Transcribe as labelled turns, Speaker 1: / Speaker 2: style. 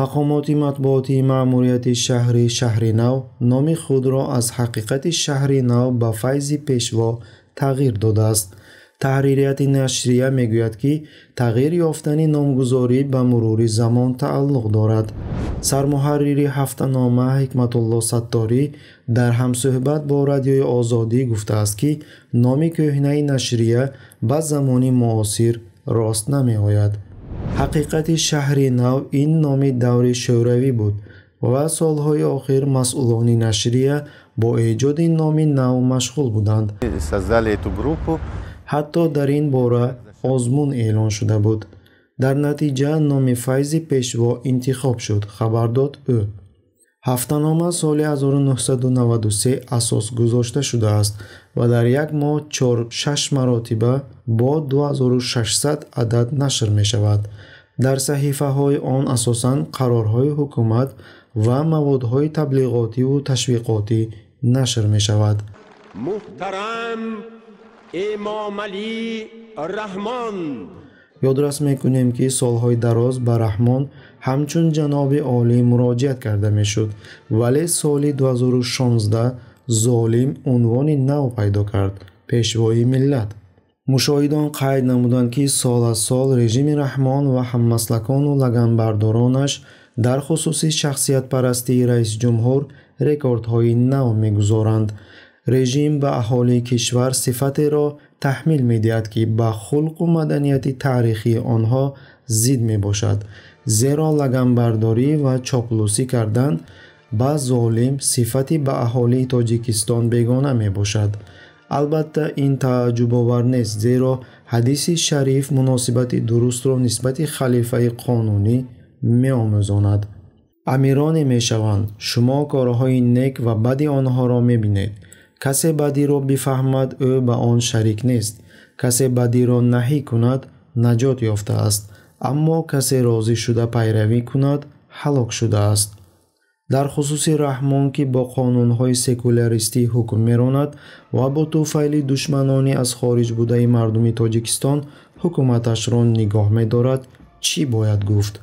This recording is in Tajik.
Speaker 1: мақомоти матбуотии маъмурияти шаҳри шаҳри нав номи худро аз ҳақиқати шаҳри нав ба файзи пешво тағйир додааст таҳририяти нашрия мегӯяд ки тағйир ёфтани номгузорӣ ба мурури замон тааллуқ дорад сармуҳаррири ҳафтанома ҳикматулло саттори дар ҳамсӯҳбат бо радиои озодӣ гуфтааст ки номи кӯҳнаи нашрия ба замони муосир рост намеояд ҳақиқати шаҳри нав ин номи даври шӯравӣ буд ва солҳои охир масъулони нашрия бо эҷоди номи нав машғул буданд ҳатто дар ин бора озмун эълон шуда буд дар натиҷа номи файзи пешво интихоб шуд хабар дод ӯ ҳафтанома соли 1993 асос гузошта шудааст ва дар як моҳ чоршаш маротиба бо 2600 адад нашр мешавад дар саҳифаҳои он асосан қарорҳои ҳукумат ва маводҳои таблиғотиву ташвиқотӣ нашр мешавад муҳтарам эмомалӣ раҳмон ёдрас мекунем ки солҳои дароз ба раҳмон ҳамчун ҷаноби олӣ муроҷиат карда мешуд вале соли 2016 золим унвони нав пайдо кард пешвои миллат мушоҳидон қайд намуданд ки сол аз сол режими раҳмон ва ҳаммаслакону лаганбардоронаш дар хусуси шахсиятпарастии раисҷумҳур рекордҳои нав мегузоранд режим ба аҳолии кишвар сифатеро таҳмил медиҳад ки ба хулқу маданияти таърихии онҳо зид мебошад зеро лаганбардорӣ ва чоплусӣ кардан ба золим сифати ба аҳолии тоҷикистон бегона мебошад албатта ин тааҷҷубовар нест зеро ҳадиси шариф муносибати дурустро нисбати халифаи қонунӣ меомӯзонад амироне мешаванд шумо корҳои нек ва бади онҳоро мебинед касе бадиро бифаҳмад ӯ ба он шарик нест касе бадиро наҳӣ кунад наҷот ёфтааст аммо касе розӣ шуда пайравӣ кунад ҳалок шудааст дар хусуси раҳмон ки бо қонунҳои секуляристӣ ҳукм меронад ва бо туфайли душманони аз хориҷ будаи мардуми тоҷикистон ҳукуматашро нигоҳ медорад чӣ бояд гуфт